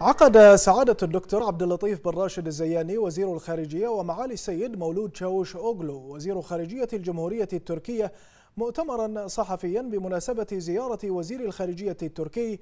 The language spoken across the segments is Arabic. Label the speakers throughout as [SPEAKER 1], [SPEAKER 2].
[SPEAKER 1] عقد سعادة الدكتور عبد اللطيف بن راشد الزياني وزير الخارجية ومعالي السيد
[SPEAKER 2] مولود شاوش أوغلو وزير خارجية الجمهورية التركية مؤتمرا صحفيا بمناسبة زيارة وزير الخارجية التركي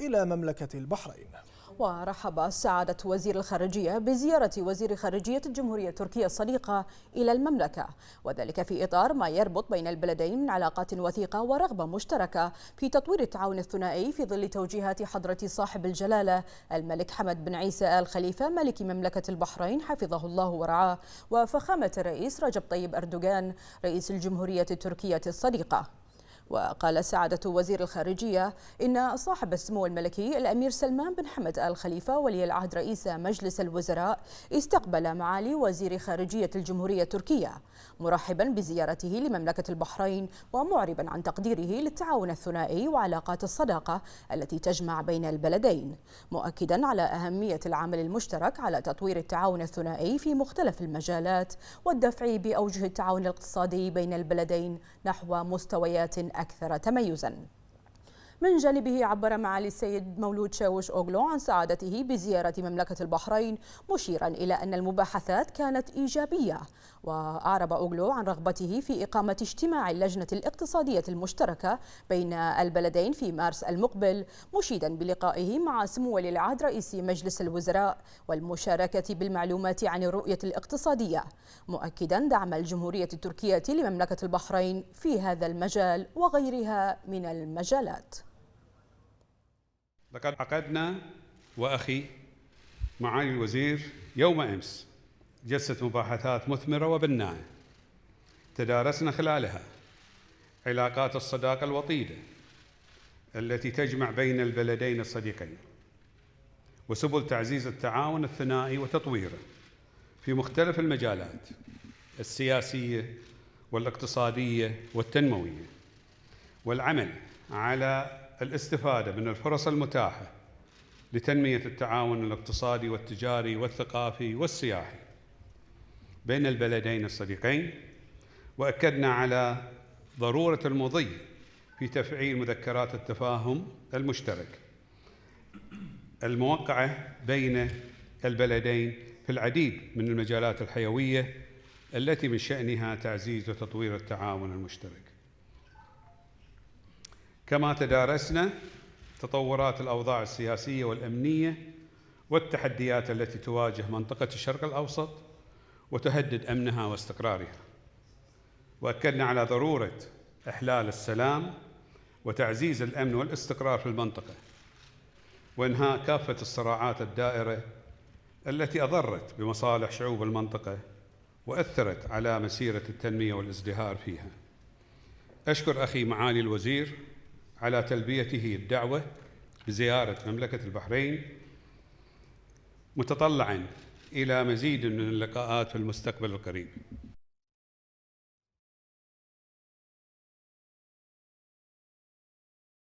[SPEAKER 2] إلى مملكة البحرين ورحب سعادة وزير الخارجية بزيارة وزير خارجية الجمهورية التركية الصديقة إلى المملكة وذلك في إطار ما يربط بين البلدين من علاقات وثيقة ورغبة مشتركة في تطوير التعاون الثنائي في ظل توجيهات حضرة صاحب الجلالة الملك حمد بن عيسى آل خليفة ملك مملكة البحرين حفظه الله ورعاه وفخامة الرئيس رجب طيب أردوغان رئيس الجمهورية التركية الصديقة وقال سعادة وزير الخارجية إن صاحب السمو الملكي الأمير سلمان بن حمد آل خليفة ولي العهد رئيس مجلس الوزراء استقبل معالي وزير خارجية الجمهورية التركية مرحبا بزيارته لمملكة البحرين ومعربا عن تقديره للتعاون الثنائي وعلاقات الصداقة التي تجمع بين البلدين مؤكدا على أهمية العمل المشترك على تطوير التعاون الثنائي في مختلف المجالات والدفع بأوجه التعاون الاقتصادي بين البلدين نحو مستويات أكثر تميزاً من جانبه عبر معالي السيد مولود شاوش أوغلو عن سعادته بزيارة مملكة البحرين مشيرا إلى أن المباحثات كانت إيجابية وأعرب أوغلو عن رغبته في إقامة اجتماع اللجنة الاقتصادية المشتركة بين البلدين في مارس المقبل مشيدا بلقائه مع سمو ولي العهد رئيس مجلس الوزراء والمشاركة بالمعلومات عن الرؤية الاقتصادية مؤكدا دعم الجمهورية التركية لمملكة البحرين في هذا المجال وغيرها من المجالات
[SPEAKER 1] لقد عقدنا واخي معالي الوزير يوم امس جلسه مباحثات مثمره وبناءه تدارسنا خلالها علاقات الصداقه الوطيده التي تجمع بين البلدين الصديقين وسبل تعزيز التعاون الثنائي وتطويره في مختلف المجالات السياسيه والاقتصاديه والتنمويه والعمل على الاستفادة من الفرص المتاحة لتنمية التعاون الاقتصادي والتجاري والثقافي والسياحي بين البلدين الصديقين وأكدنا على ضرورة المضي في تفعيل مذكرات التفاهم المشترك الموقعة بين البلدين في العديد من المجالات الحيوية التي من شأنها تعزيز وتطوير التعاون المشترك كما تدارسنا تطورات الاوضاع السياسيه والامنيه والتحديات التي تواجه منطقه الشرق الاوسط وتهدد امنها واستقرارها واكدنا على ضروره احلال السلام وتعزيز الامن والاستقرار في المنطقه وانهاء كافه الصراعات الدائره التي اضرت بمصالح شعوب المنطقه واثرت على مسيره التنميه والازدهار فيها اشكر اخي معالي الوزير على تلبيته الدعوة بزيارة مملكة البحرين متطلعا إلى مزيد من اللقاءات في المستقبل القريب